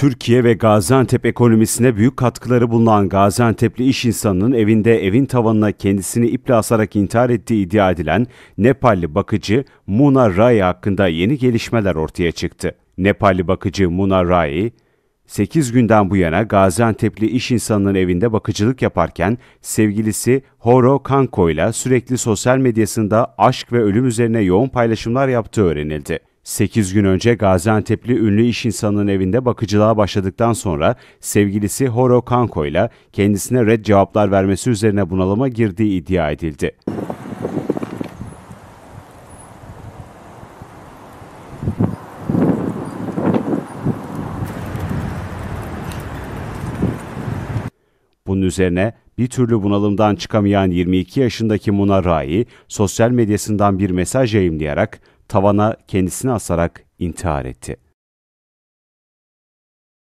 Türkiye ve Gaziantep ekonomisine büyük katkıları bulunan Gaziantep'li iş insanının evinde evin tavanına kendisini iple asarak intihar ettiği iddia edilen Nepalli bakıcı Muna Rai hakkında yeni gelişmeler ortaya çıktı. Nepalli bakıcı Muna Rai, 8 günden bu yana Gaziantep'li iş insanının evinde bakıcılık yaparken sevgilisi Horo Kanko ile sürekli sosyal medyasında aşk ve ölüm üzerine yoğun paylaşımlar yaptığı öğrenildi. 8 gün önce Gaziantep'li ünlü iş insanının evinde bakıcılığa başladıktan sonra sevgilisi Horo Kanko ile kendisine red cevaplar vermesi üzerine bunalıma girdiği iddia edildi. Bunun üzerine bir türlü bunalımdan çıkamayan 22 yaşındaki Muna Rai, sosyal medyasından bir mesaj yayımlayarak tavana kendisini asarak intihar etti.''